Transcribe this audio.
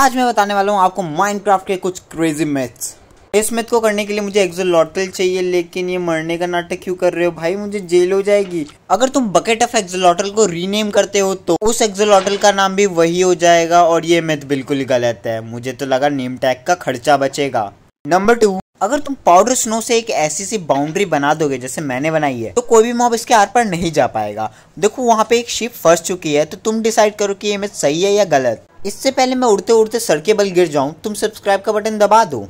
आज मैं बताने वाला हूँ आपको माइनक्राफ्ट के कुछ क्रेजी मैथ्स इस मैथ को करने के लिए मुझे एक्जोलॉटल चाहिए लेकिन ये मरने का नाटक क्यों कर रहे हो भाई मुझे जेल हो जाएगी अगर तुम बकेट ऑफ एक्जोलॉटल को रीनेम करते हो तो उस एक्जोलॉटल का नाम भी वही हो जाएगा और ये मैथ बिल्कुल ही गलत है मुझे तो लगा नेम टैग का खर्चा बचेगा नंबर टू अगर तुम पाउडर स्नो से एक ऐसी सी बाउंड्री बना दोगे जैसे मैंने बनाई है तो कोई भी मॉब इसके आर पर नहीं जा पाएगा देखो वहाँ पे एक शिप फंस चुकी है तो तुम डिसाइड करो कि ये इमेज सही है या गलत इससे पहले मैं उड़ते उड़ते सड़के बल गिर जाऊँ तुम सब्सक्राइब का बटन दबा दो